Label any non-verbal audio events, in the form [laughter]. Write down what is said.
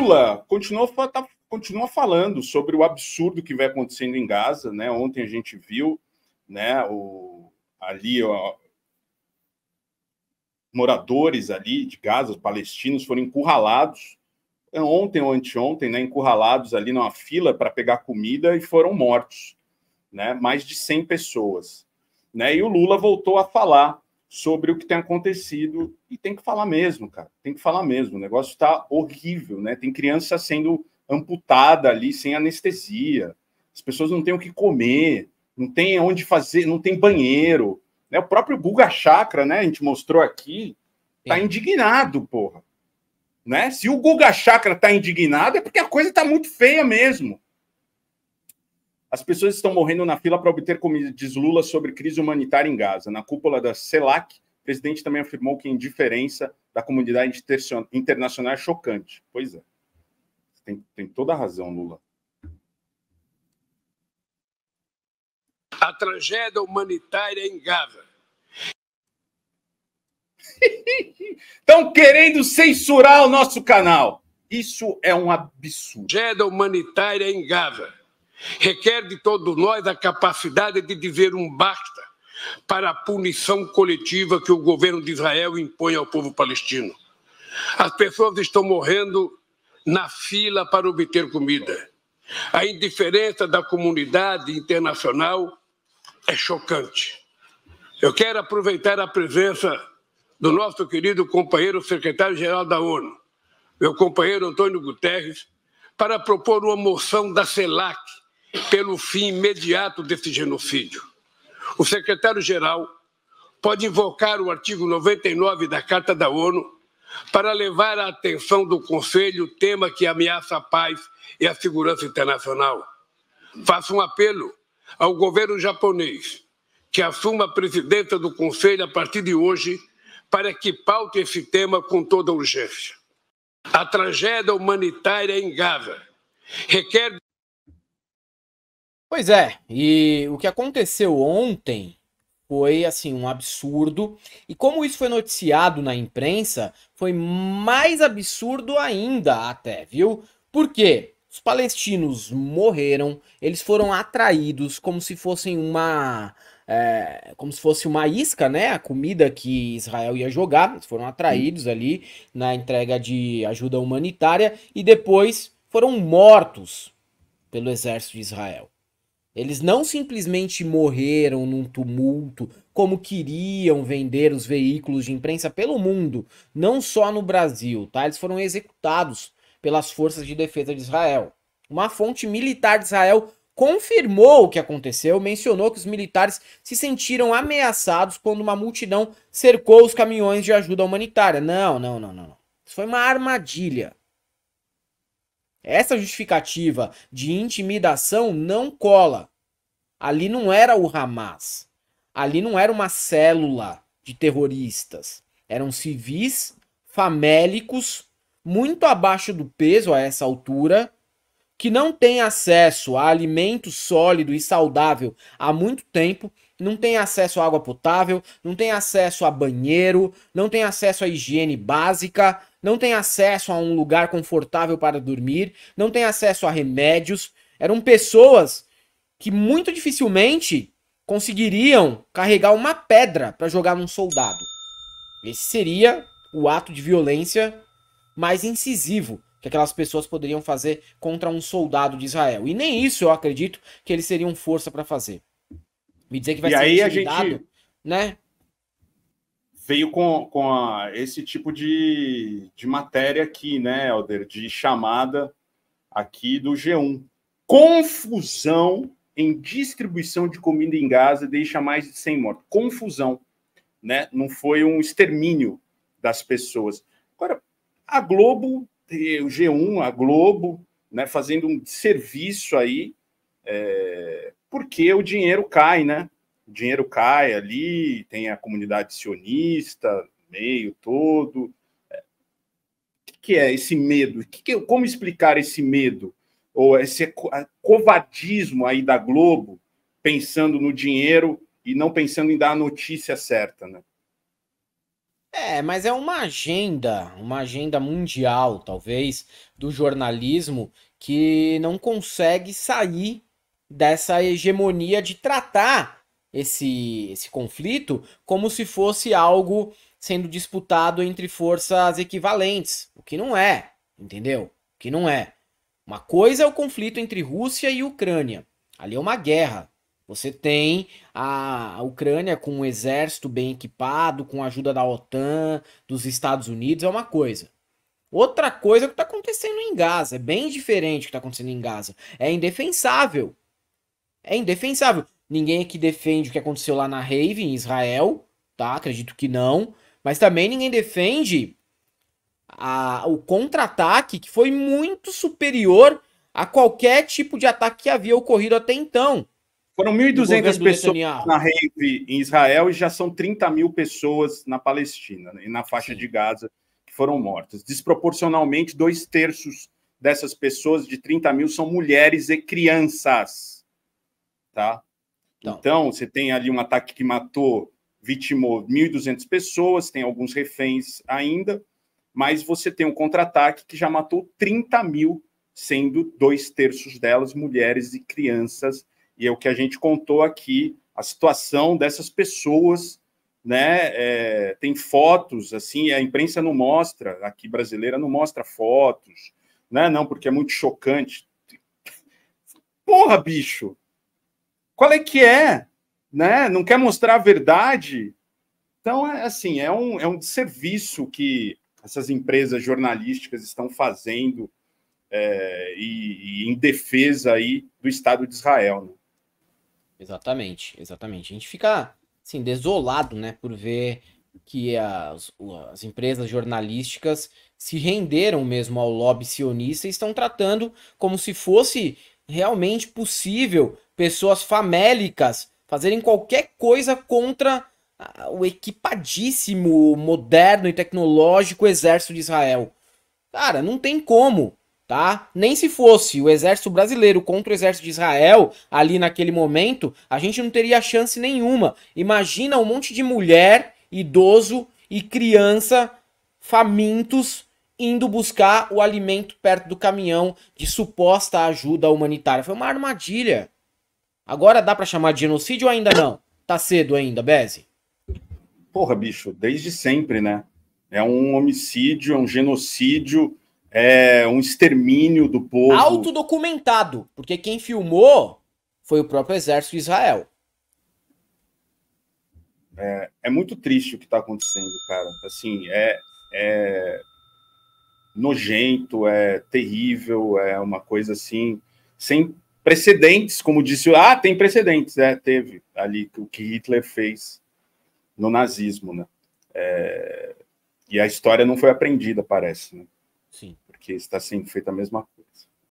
Lula continua, tá, continua falando sobre o absurdo que vai acontecendo em Gaza, né? Ontem a gente viu, né, o, ali, ó, moradores ali de Gaza, palestinos, foram encurralados é, ontem ou anteontem, né, encurralados ali numa fila para pegar comida e foram mortos, né, mais de 100 pessoas, né, e o Lula voltou a falar sobre o que tem acontecido e tem que falar mesmo, cara. Tem que falar mesmo. O negócio está horrível, né? Tem criança sendo amputada ali sem anestesia. As pessoas não têm o que comer, não tem onde fazer, não tem banheiro. Né? O próprio Guga Chakra, né? A gente mostrou aqui, tá Sim. indignado, porra. Né? Se o Guga Chakra tá indignado, é porque a coisa tá muito feia mesmo. As pessoas estão morrendo na fila para obter comida, diz Lula sobre crise humanitária em Gaza. Na cúpula da CELAC, o presidente também afirmou que a indiferença da comunidade internacional é chocante. Pois é. Tem, tem toda a razão, Lula. A tragédia humanitária em Gaza. Estão [laughs] querendo censurar o nosso canal. Isso é um absurdo. Tragédia humanitária em Gaza. Requer de todos nós a capacidade de dizer um basta para a punição coletiva que o governo de Israel impõe ao povo palestino. As pessoas estão morrendo na fila para obter comida. A indiferença da comunidade internacional é chocante. Eu quero aproveitar a presença do nosso querido companheiro secretário-geral da ONU, meu companheiro Antônio Guterres, para propor uma moção da CELAC, pelo fim imediato desse genocídio. O secretário-geral pode invocar o artigo 99 da Carta da ONU para levar à atenção do Conselho o tema que ameaça a paz e a segurança internacional. Faço um apelo ao governo japonês que assuma a presidência do Conselho a partir de hoje para que paute esse tema com toda urgência. A tragédia humanitária em Gaza requer Pois é, e o que aconteceu ontem foi assim um absurdo. E como isso foi noticiado na imprensa, foi mais absurdo ainda até, viu? Porque os palestinos morreram, eles foram atraídos como se fossem uma é, como se fosse uma isca, né? A comida que Israel ia jogar, eles foram atraídos ali na entrega de ajuda humanitária e depois foram mortos pelo exército de Israel. Eles não simplesmente morreram num tumulto, como queriam vender os veículos de imprensa pelo mundo, não só no Brasil, tá? Eles foram executados pelas forças de defesa de Israel. Uma fonte militar de Israel confirmou o que aconteceu, mencionou que os militares se sentiram ameaçados quando uma multidão cercou os caminhões de ajuda humanitária. Não, não, não, não. Isso foi uma armadilha. Essa justificativa de intimidação não cola. Ali não era o Hamas. Ali não era uma célula de terroristas. Eram civis famélicos, muito abaixo do peso a essa altura, que não têm acesso a alimento sólido e saudável há muito tempo não tem acesso a água potável, não tem acesso a banheiro, não tem acesso a higiene básica, não tem acesso a um lugar confortável para dormir, não tem acesso a remédios. Eram pessoas que muito dificilmente conseguiriam carregar uma pedra para jogar num soldado. Esse seria o ato de violência mais incisivo que aquelas pessoas poderiam fazer contra um soldado de Israel. E nem isso eu acredito que eles seriam força para fazer. Me dizer que vai e ser aí a gente né? Veio com, com a, esse tipo de, de matéria aqui, né, Helder? De chamada aqui do G1. Confusão em distribuição de comida em Gaza deixa mais de 100 mortos. Confusão, né? Não foi um extermínio das pessoas. Agora, a Globo, o G1, a Globo, né, fazendo um serviço aí é, porque o dinheiro cai, né? O dinheiro cai ali, tem a comunidade sionista, meio todo. O é, que é esse medo? Como explicar esse medo? Ou esse covadismo aí da Globo, pensando no dinheiro e não pensando em dar a notícia certa, né? É, mas é uma agenda, uma agenda mundial, talvez, do jornalismo que não consegue sair dessa hegemonia de tratar esse, esse conflito como se fosse algo sendo disputado entre forças equivalentes, o que não é, entendeu? O que não é. Uma coisa é o conflito entre Rússia e Ucrânia. Ali é uma guerra. Você tem a Ucrânia com um exército bem equipado, com a ajuda da OTAN, dos Estados Unidos, é uma coisa. Outra coisa é o que está acontecendo em Gaza. É bem diferente o que está acontecendo em Gaza. É indefensável é indefensável. Ninguém aqui defende o que aconteceu lá na Rave, em Israel, tá? Acredito que não. Mas também ninguém defende a, o contra-ataque, que foi muito superior a qualquer tipo de ataque que havia ocorrido até então. Foram 1.200 pessoas na rave em Israel e já são 30 mil pessoas na Palestina né, e na faixa Sim. de Gaza que foram mortas. Desproporcionalmente, dois terços dessas pessoas, de 30 mil, são mulheres e crianças tá? Então, então você tem ali um ataque que matou, vitimou 1.200 pessoas, tem alguns reféns ainda, mas você tem um contra-ataque que já matou 30 mil, sendo dois terços delas mulheres e crianças, e é o que a gente contou aqui, a situação dessas pessoas, né? É, tem fotos, assim, a imprensa não mostra, aqui brasileira não mostra fotos, né? Não, porque é muito chocante. Porra, bicho! qual é que é? Né? Não quer mostrar a verdade? Então, é assim, é um, é um serviço que essas empresas jornalísticas estão fazendo é, e, e, em defesa aí do Estado de Israel. Né? Exatamente, exatamente. A gente fica assim, desolado né, por ver que as, as empresas jornalísticas se renderam mesmo ao lobby sionista e estão tratando como se fosse realmente possível pessoas famélicas fazerem qualquer coisa contra ah, o equipadíssimo, moderno e tecnológico exército de Israel. Cara, não tem como, tá? Nem se fosse o exército brasileiro contra o exército de Israel ali naquele momento, a gente não teria chance nenhuma. Imagina um monte de mulher, idoso e criança famintos indo buscar o alimento perto do caminhão de suposta ajuda humanitária. Foi uma armadilha. Agora dá para chamar de genocídio ou ainda não? Tá cedo ainda, Beze? Porra, bicho, desde sempre, né? É um homicídio, é um genocídio, é um extermínio do povo. Autodocumentado, porque quem filmou foi o próprio exército de Israel. É, é muito triste o que está acontecendo, cara. Assim, é, é nojento, é terrível, é uma coisa assim, sem precedentes, como disse. Ah, tem precedentes, é, teve ali o que Hitler fez no nazismo, né? É, e a história não foi aprendida, parece, né? Sim. Porque está sendo feita a mesma coisa.